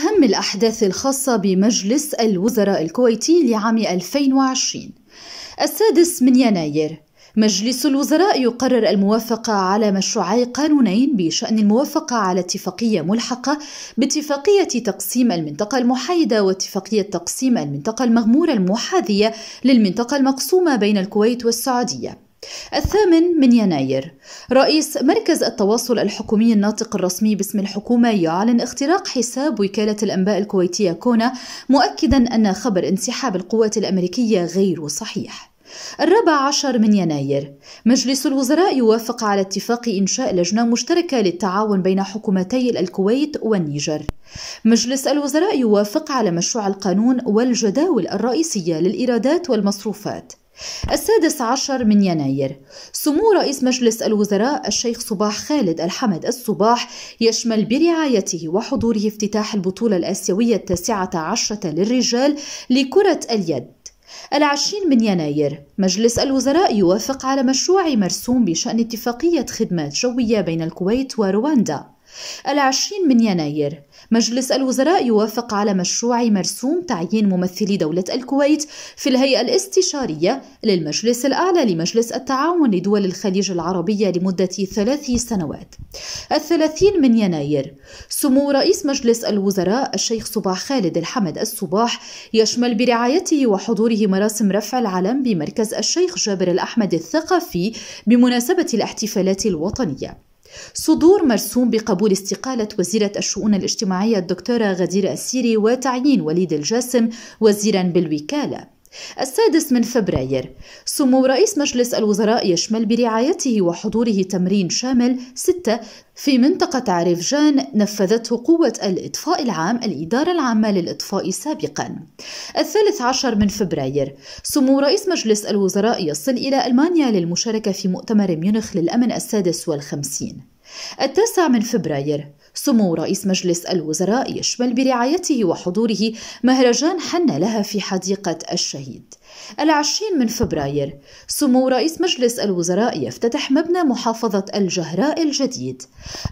أهم الأحداث الخاصة بمجلس الوزراء الكويتي لعام 2020 السادس من يناير مجلس الوزراء يقرر الموافقة على مشروعي قانونين بشأن الموافقة على اتفاقية ملحقة باتفاقية تقسيم المنطقة المحايدة واتفاقية تقسيم المنطقة المغمورة المحاذية للمنطقة المقسومة بين الكويت والسعودية الثامن من يناير رئيس مركز التواصل الحكومي الناطق الرسمي باسم الحكومة يعلن اختراق حساب وكالة الأنباء الكويتية كونا مؤكدا أن خبر انسحاب القوات الأمريكية غير صحيح الرابع عشر من يناير مجلس الوزراء يوافق على اتفاق إنشاء لجنة مشتركة للتعاون بين حكومتي الكويت والنيجر مجلس الوزراء يوافق على مشروع القانون والجداول الرئيسية للإيرادات والمصروفات السادس عشر من يناير سمو رئيس مجلس الوزراء الشيخ صباح خالد الحمد الصباح يشمل برعايته وحضوره افتتاح البطولة الآسيوية التاسعة عشرة للرجال لكرة اليد العشرين من يناير مجلس الوزراء يوافق على مشروع مرسوم بشأن اتفاقية خدمات جوية بين الكويت ورواندا العشرين من يناير مجلس الوزراء يوافق على مشروع مرسوم تعيين ممثلي دولة الكويت في الهيئة الاستشارية للمجلس الأعلى لمجلس التعاون لدول الخليج العربية لمدة ثلاث سنوات الثلاثين من يناير سمو رئيس مجلس الوزراء الشيخ صباح خالد الحمد الصباح يشمل برعايته وحضوره مراسم رفع العلم بمركز الشيخ جابر الأحمد الثقافي بمناسبة الاحتفالات الوطنية صدور مرسوم بقبول استقالة وزيرة الشؤون الاجتماعية الدكتورة غدير السيري وتعيين وليد الجاسم وزيرا بالوكالة السادس من فبراير سمو رئيس مجلس الوزراء يشمل برعايته وحضوره تمرين شامل ستة في منطقة عرفجان نفذته قوة الإطفاء العام الإدارة العامة للإطفاء سابقا الثالث عشر من فبراير سمو رئيس مجلس الوزراء يصل إلى ألمانيا للمشاركة في مؤتمر ميونخ للأمن السادس والخمسين التاسع من فبراير سمو رئيس مجلس الوزراء يشمل برعايته وحضوره مهرجان حن لها في حديقة الشهيد العشرين من فبراير سمو رئيس مجلس الوزراء يفتتح مبنى محافظة الجهراء الجديد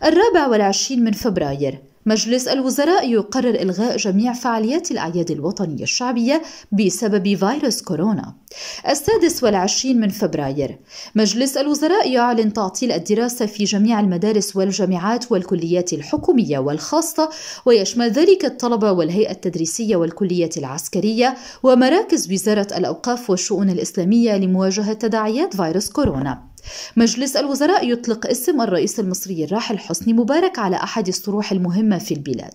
الرابع والعشرين من فبراير مجلس الوزراء يقرر إلغاء جميع فعاليات الأعياد الوطنية الشعبية بسبب فيروس كورونا السادس والعشرين من فبراير مجلس الوزراء يعلن تعطيل الدراسة في جميع المدارس والجامعات والكليات الحكومية والخاصة ويشمل ذلك الطلبة والهيئة التدريسية والكليات العسكرية ومراكز وزارة الأوقاف والشؤون الإسلامية لمواجهة تداعيات فيروس كورونا مجلس الوزراء يطلق اسم الرئيس المصري الراحل حسني مبارك على أحد الصروح المهمة في البلاد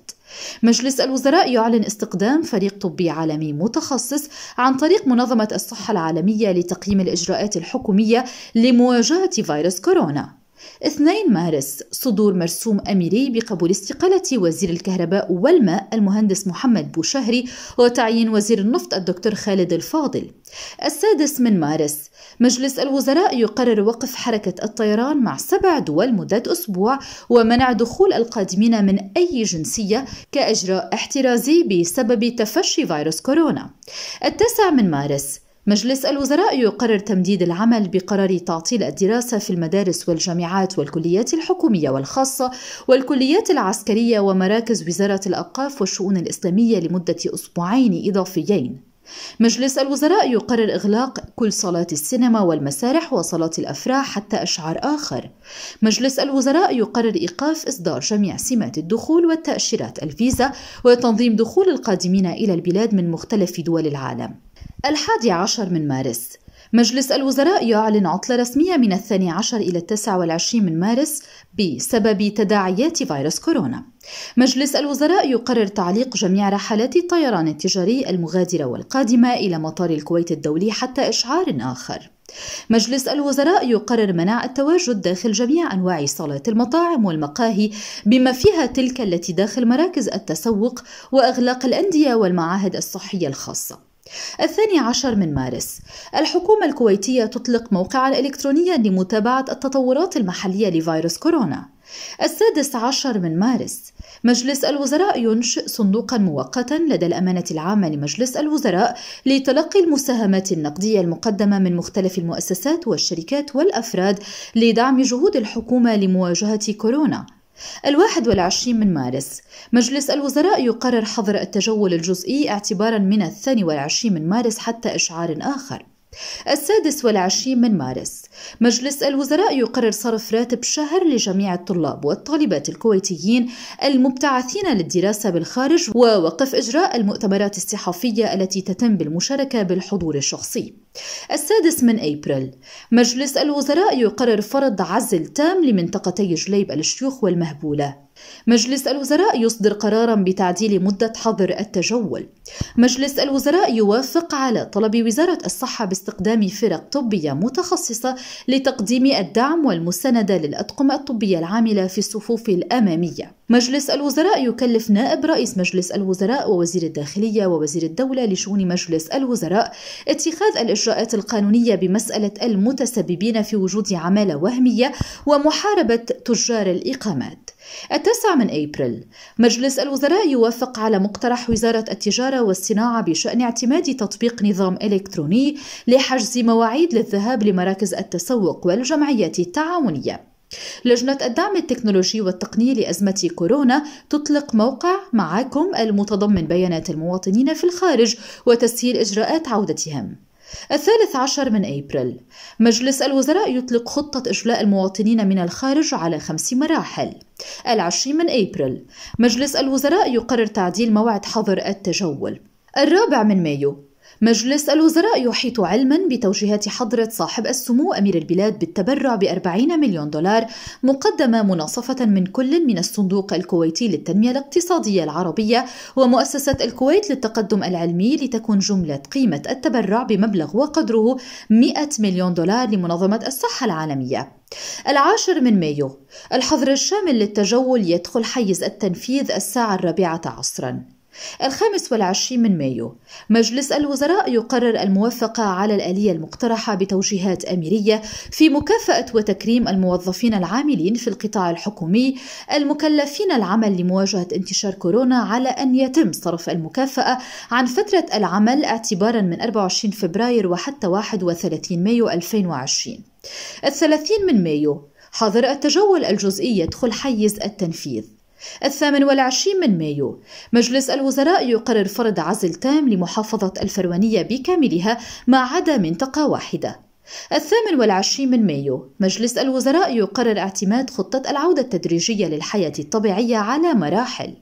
مجلس الوزراء يعلن استقدام فريق طبي عالمي متخصص عن طريق منظمة الصحة العالمية لتقييم الإجراءات الحكومية لمواجهة فيروس كورونا 2 مارس صدور مرسوم أميري بقبول استقالة وزير الكهرباء والماء المهندس محمد بوشهري وتعيين وزير النفط الدكتور خالد الفاضل السادس من مارس مجلس الوزراء يقرر وقف حركة الطيران مع سبع دول مدة أسبوع ومنع دخول القادمين من أي جنسية كإجراء احترازي بسبب تفشي فيروس كورونا التاسع من مارس مجلس الوزراء يقرر تمديد العمل بقرار تعطيل الدراسة في المدارس والجامعات والكليات الحكومية والخاصة والكليات العسكرية ومراكز وزارة الأوقاف والشؤون الإسلامية لمدة أسبوعين إضافيين مجلس الوزراء يقرر إغلاق كل صالات السينما والمسارح وصالات الأفراح حتى أشعار آخر. مجلس الوزراء يقرر إيقاف إصدار جميع سمات الدخول والتأشيرات الفيزا وتنظيم دخول القادمين إلى البلاد من مختلف دول العالم. الحادي عشر من مارس مجلس الوزراء يعلن عطلة رسمية من الثاني عشر إلى التسعة والعشرين من مارس بسبب تداعيات فيروس كورونا مجلس الوزراء يقرر تعليق جميع رحلات الطيران التجاري المغادرة والقادمة إلى مطار الكويت الدولي حتى إشعار آخر مجلس الوزراء يقرر منع التواجد داخل جميع أنواع صالات المطاعم والمقاهي بما فيها تلك التي داخل مراكز التسوق وإغلاق الأندية والمعاهد الصحية الخاصة الثاني عشر من مارس الحكومة الكويتية تطلق موقعا إلكترونيا لمتابعة التطورات المحلية لفيروس كورونا السادس عشر من مارس مجلس الوزراء ينشئ صندوقا مؤقتا لدى الأمانة العامة لمجلس الوزراء لتلقي المساهمات النقدية المقدمة من مختلف المؤسسات والشركات والأفراد لدعم جهود الحكومة لمواجهة كورونا الواحد والعشرين من مارس مجلس الوزراء يقرر حظر التجول الجزئي اعتبارا من الثاني والعشرين من مارس حتى إشعار آخر السادس والعشرين من مارس مجلس الوزراء يقرر صرف راتب شهر لجميع الطلاب والطالبات الكويتيين المبتعثين للدراسة بالخارج ووقف إجراء المؤتمرات الصحفية التي تتم بالمشاركة بالحضور الشخصي السادس من أبريل مجلس الوزراء يقرر فرض عزل تام لمنطقتي جليب الشيوخ والمهبولة مجلس الوزراء يصدر قرارا بتعديل مدة حظر التجول. مجلس الوزراء يوافق على طلب وزارة الصحة باستقدام فرق طبية متخصصة لتقديم الدعم والمساندة للأطقم الطبية العاملة في الصفوف الأمامية. مجلس الوزراء يكلف نائب رئيس مجلس الوزراء ووزير الداخلية ووزير الدولة لشؤون مجلس الوزراء اتخاذ الإجراءات القانونية بمسألة المتسببين في وجود عمالة وهمية ومحاربة تجار الإقامات. التاسع من أبريل مجلس الوزراء يوافق على مقترح وزارة التجارة والصناعة بشأن اعتماد تطبيق نظام إلكتروني لحجز مواعيد للذهاب لمراكز التسوق والجمعيات التعاونية لجنة الدعم التكنولوجي والتقني لأزمة كورونا تطلق موقع معكم المتضمن بيانات المواطنين في الخارج وتسهيل إجراءات عودتهم الثالث عشر من أبريل مجلس الوزراء يطلق خطة إجلاء المواطنين من الخارج على خمس مراحل العشرين من أبريل مجلس الوزراء يقرر تعديل موعد حظر التجول الرابع من مايو مجلس الوزراء يحيط علما بتوجيهات حضرة صاحب السمو أمير البلاد بالتبرع بأربعين مليون دولار مقدمة مناصفة من كل من الصندوق الكويتي للتنمية الاقتصادية العربية ومؤسسة الكويت للتقدم العلمي لتكون جملة قيمة التبرع بمبلغ وقدره 100 مليون دولار لمنظمة الصحة العالمية العاشر من مايو الحظر الشامل للتجول يدخل حيز التنفيذ الساعة الرابعة عصرا الخامس والعشرين من مايو مجلس الوزراء يقرر الموافقة على الآلية المقترحة بتوجيهات أميرية في مكافأة وتكريم الموظفين العاملين في القطاع الحكومي المكلفين العمل لمواجهة انتشار كورونا على أن يتم صرف المكافأة عن فترة العمل اعتبارا من 24 فبراير وحتى 31 مايو 2020 الثلاثين من مايو حظر التجول الجزئي يدخل حيز التنفيذ الثامن والعشرين من مايو مجلس الوزراء يقرر فرض عزل تام لمحافظة الفروانية بكاملها ما عدا منطقة واحدة الثامن والعشرين من مايو مجلس الوزراء يقرر اعتماد خطة العودة التدريجية للحياة الطبيعية على مراحل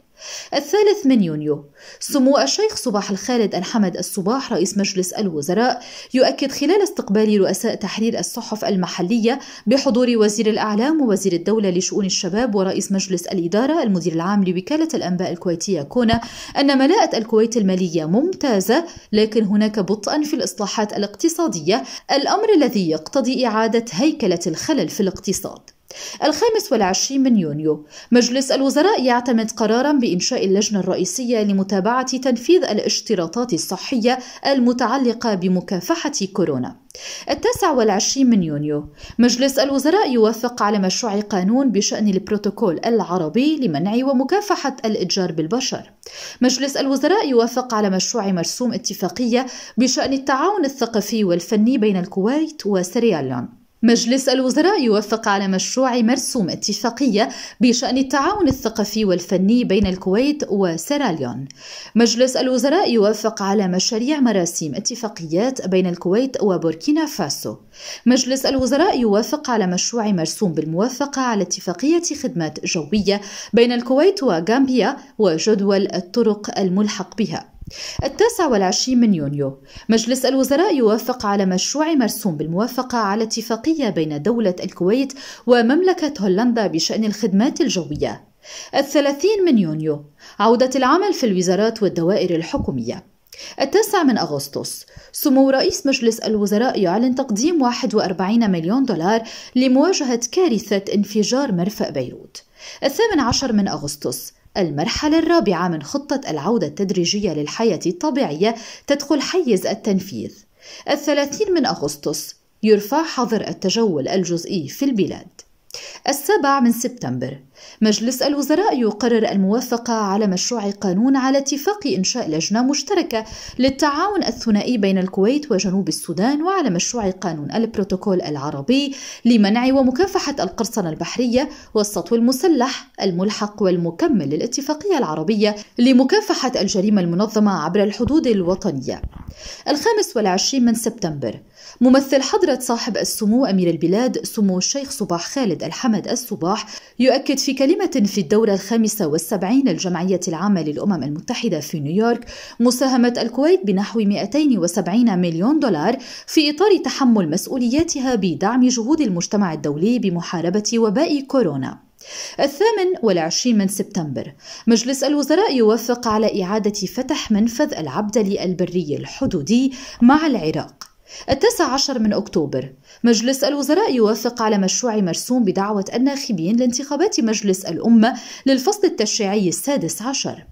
الثالث من يونيو سمو الشيخ صباح الخالد الحمد الصباح رئيس مجلس الوزراء يؤكد خلال استقبال رؤساء تحرير الصحف المحلية بحضور وزير الإعلام ووزير الدولة لشؤون الشباب ورئيس مجلس الإدارة المدير العام لوكالة الأنباء الكويتية كونا أن ملاءة الكويت المالية ممتازة لكن هناك بطء في الإصلاحات الاقتصادية الأمر الذي يقتضي إعادة هيكلة الخلل في الاقتصاد الخامس والعشرين من يونيو مجلس الوزراء يعتمد قرارا بإنشاء اللجنة الرئيسية لمتابعة تنفيذ الاشتراطات الصحية المتعلقة بمكافحة كورونا التاسع والعشرين من يونيو مجلس الوزراء يوافق على مشروع قانون بشأن البروتوكول العربي لمنع ومكافحة الإتجار بالبشر مجلس الوزراء يوافق على مشروع مرسوم اتفاقية بشأن التعاون الثقافي والفني بين الكويت وسريالون مجلس الوزراء يوافق على مشروع مرسوم اتفاقية بشأن التعاون الثقافي والفني بين الكويت وسيراليون. مجلس الوزراء يوافق على مشاريع مراسيم اتفاقيات بين الكويت وبوركينا فاسو. مجلس الوزراء يوافق على مشروع مرسوم بالموافقة على اتفاقية خدمات جوية بين الكويت وغامبيا وجدول الطرق الملحق بها. التاسع والعشرين من يونيو مجلس الوزراء يوافق على مشروع مرسوم بالموافقة على اتفاقية بين دولة الكويت ومملكة هولندا بشأن الخدمات الجوية الثلاثين من يونيو عودة العمل في الوزارات والدوائر الحكومية التاسع من أغسطس سمو رئيس مجلس الوزراء يعلن تقديم 41 مليون دولار لمواجهة كارثة انفجار مرفأ بيروت الثامن عشر من أغسطس المرحلة الرابعة من خطة العودة التدريجية للحياة الطبيعية تدخل حيز التنفيذ الثلاثين من أغسطس يرفع حظر التجول الجزئي في البلاد السابع من سبتمبر مجلس الوزراء يقرر الموافقة على مشروع قانون على اتفاق إنشاء لجنة مشتركة للتعاون الثنائي بين الكويت وجنوب السودان وعلى مشروع قانون البروتوكول العربي لمنع ومكافحة القرصنة البحرية والسطو المسلح الملحق والمكمل للاتفاقية العربية لمكافحة الجريمة المنظمة عبر الحدود الوطنية. الخامس والعشرين من سبتمبر ممثل حضرة صاحب السمو أمير البلاد سمو الشيخ صباح خالد الحمد الصباح يؤكد في في كلمة في الدورة الخامسة والسبعين للجمعية العامة للأمم المتحدة في نيويورك مساهمة الكويت بنحو 270 مليون دولار في إطار تحمل مسؤولياتها بدعم جهود المجتمع الدولي بمحاربة وباء كورونا الثامن والعشرين من سبتمبر مجلس الوزراء يوافق على إعادة فتح منفذ العبدلي البري الحدودي مع العراق التاسع عشر من أكتوبر مجلس الوزراء يوافق على مشروع مرسوم بدعوة الناخبين لانتخابات مجلس الأمة للفصل التشريعي السادس عشر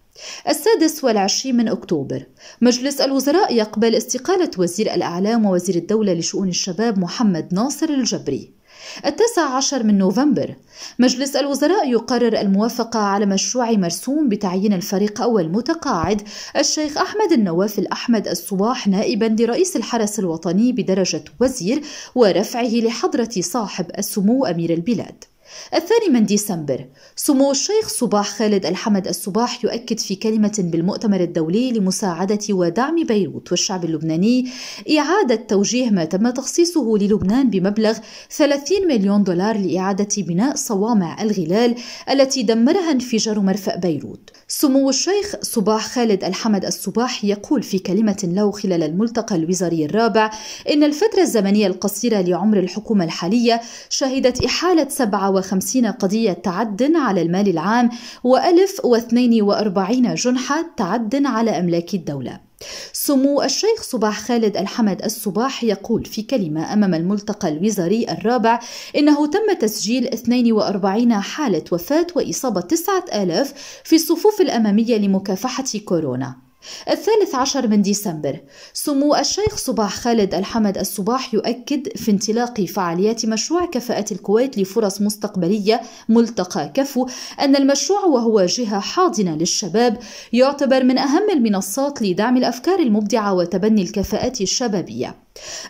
السادس والعشرين من أكتوبر مجلس الوزراء يقبل استقالة وزير الأعلام ووزير الدولة لشؤون الشباب محمد ناصر الجبري التاسع عشر من نوفمبر مجلس الوزراء يقرر الموافقة على مشروع مرسوم بتعيين الفريق أول متقاعد الشيخ أحمد النواف الأحمد الصباح نائبا لرئيس الحرس الوطني بدرجة وزير ورفعه لحضرة صاحب السمو أمير البلاد الثاني من ديسمبر سمو الشيخ صباح خالد الحمد الصباح يؤكد في كلمة بالمؤتمر الدولي لمساعدة ودعم بيروت والشعب اللبناني إعادة توجيه ما تم تخصيصه للبنان بمبلغ 30 مليون دولار لإعادة بناء صوامع الغلال التي دمرها انفجار مرفأ بيروت سمو الشيخ صباح خالد الحمد الصباح يقول في كلمة له خلال الملتقى الوزاري الرابع إن الفترة الزمنية القصيرة لعمر الحكومة الحالية شهدت إحالة 7 152 قضية تعد على المال العام و1042 جنحة تعد على أملاك الدولة سمو الشيخ صباح خالد الحمد الصباح يقول في كلمة أمام الملتقى الوزاري الرابع إنه تم تسجيل 42 حالة وفاة وإصابة 9000 في الصفوف الأمامية لمكافحة كورونا الثالث عشر من ديسمبر سمو الشيخ صباح خالد الحمد الصباح يؤكد في انطلاق فعاليات مشروع كفاءة الكويت لفرص مستقبلية ملتقى كفو أن المشروع وهو جهة حاضنة للشباب يعتبر من أهم المنصات لدعم الأفكار المبدعة وتبني الكفاءات الشبابية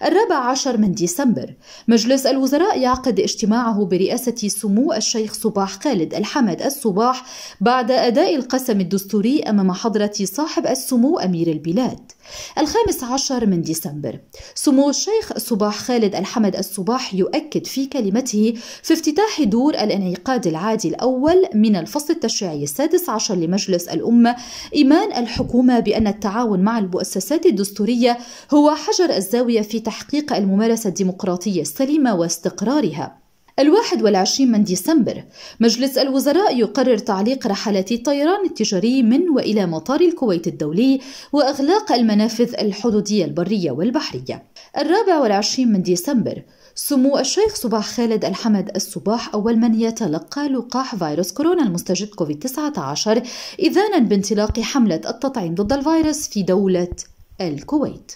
الرابع عشر من ديسمبر مجلس الوزراء يعقد اجتماعه برئاسة سمو الشيخ صباح خالد الحمد الصباح بعد أداء القسم الدستوري أمام حضرة صاحب السمو أمير البلاد الخامس عشر من ديسمبر سمو الشيخ صباح خالد الحمد الصباح يؤكد في كلمته في افتتاح دور الانعقاد العادي الأول من الفصل التشريعي السادس عشر لمجلس الأمة إيمان الحكومة بأن التعاون مع المؤسسات الدستورية هو حجر الزاوية في تحقيق الممارسة الديمقراطية السليمة واستقرارها الواحد والعشرين من ديسمبر مجلس الوزراء يقرر تعليق رحلات الطيران التجاري من وإلى مطار الكويت الدولي وإغلاق المنافذ الحدودية البرية والبحرية الرابع والعشرين من ديسمبر سمو الشيخ صباح خالد الحمد الصباح أول من يتلقى لقاح فيروس كورونا المستجد كوفيد-19 إذانا بانطلاق حملة التطعيم ضد الفيروس في دولة الكويت